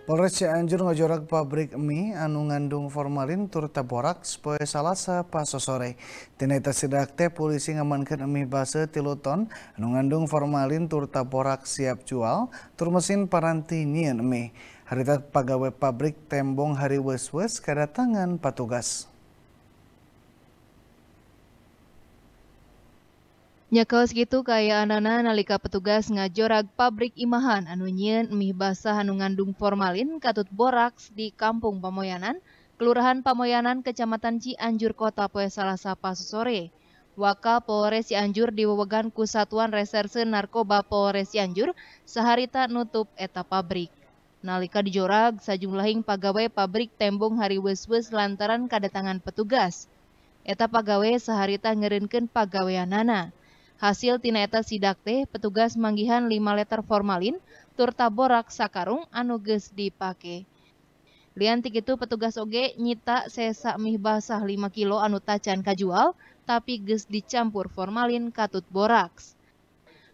Polres Cianjur ngojorok pabrik mie anu ngandung formalin tur taboraks poe Salasa paso sore. Tina eta sidak teh polisi ngamankeun mie base tiloton anu ngandung formalin tur taborak siap jual tur mesin paranti mie. Harita pegawai pabrik tembong hari wes-wes kedatangan petugas. Nyakaos gitu kayak anana nalika petugas ngajorag pabrik imahan anu nyieun mie basah anu ngandung formalin katut boraks di Kampung Pamoyanan, Kelurahan Pamoyanan, Kecamatan Cianjur Kota Poe Salasa Pasu sore. Waka Polres Cianjur diwewegan ku Satuan Reserse Narkoba Polres Cianjur tak nutup eta pabrik. Nalika dijorag sajumlahing pegawai pabrik tembung hari wes-wes lantaran kedatangan petugas. Eta pagawai saharita ngerenken pagaweanana. Hasil tinaeta sidak teh petugas manggihan 5 liter formalin turtaboraks borak sakarung anu geus dipake. Lian ti petugas oge nyita sesak mie basah 5 kilo anu tacan kajual tapi geus dicampur formalin katut boraks.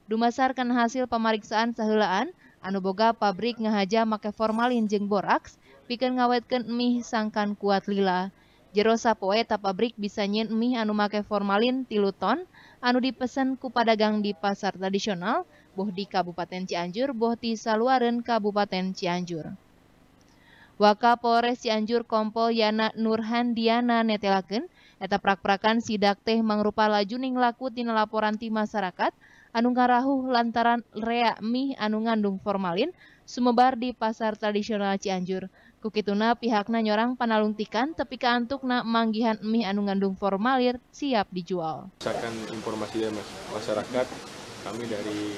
Dumasarkan hasil pemeriksaan sahelaan, anu boga pabrik ngahaja make formalin jeng boraks pikeun ngawetkeun mie sangkan kuat lila. Jero sapoe pabrik bisa nyen mie anu make formalin tilu ton, anu dipesen ku padagang di pasar tradisional, boh di Kabupaten Cianjur, boh di Saluaren Kabupaten Cianjur. Wakapolres Cianjur Kompol Yana Nurhan Diana netelaken, eta prak-prakan sidak teh mangrupa lajuning laku tina laporan ti masyarakat, anu ngarahuh lantaran rea mie anu ngandung formalin, sumebar di pasar tradisional Cianjur. Kukituna pihakna nyorang panaluntikan tapi ka manggihan mie anu ngandung formalir siap dijual. Misalkan informasi mas, masyarakat, kami dari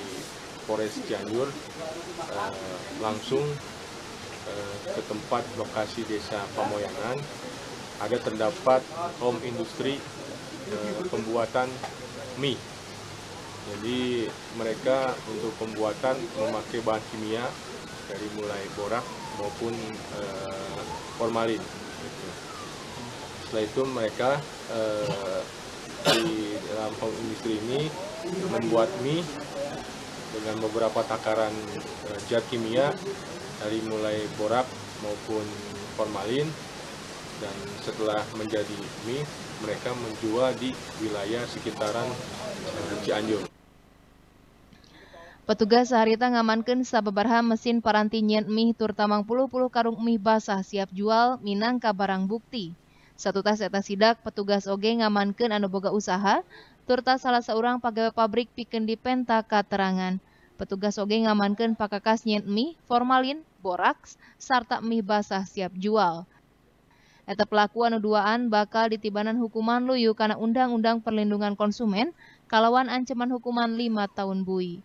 Polres Cianjur eh, langsung eh, ke tempat lokasi desa Pamoyangan. Ada terdapat home industri eh, pembuatan mie jadi mereka untuk pembuatan memakai bahan kimia dari mulai borak maupun e, formalin. Gitu. Setelah itu mereka e, di dalam home industri ini membuat mie dengan beberapa takaran e, eh, zat kimia dari mulai borak maupun formalin dan setelah menjadi mie mereka menjual di wilayah sekitaran Cianjur. Petugas sehari saharita ngamankan sababarha mesin parantinyen mie terutama puluh-puluh karung mie basah siap jual minangka barang bukti. Satu tas eta sidak petugas oge ngamankan anu boga usaha, turta salah seorang pegawai pabrik piken di penta katerangan. Petugas oge ngamankan pakakas nyen mie, formalin, boraks, serta mie basah siap jual. Eta pelaku anu duaan bakal ditibanan hukuman luyu karena Undang-Undang Perlindungan Konsumen kalawan ancaman hukuman lima tahun bui.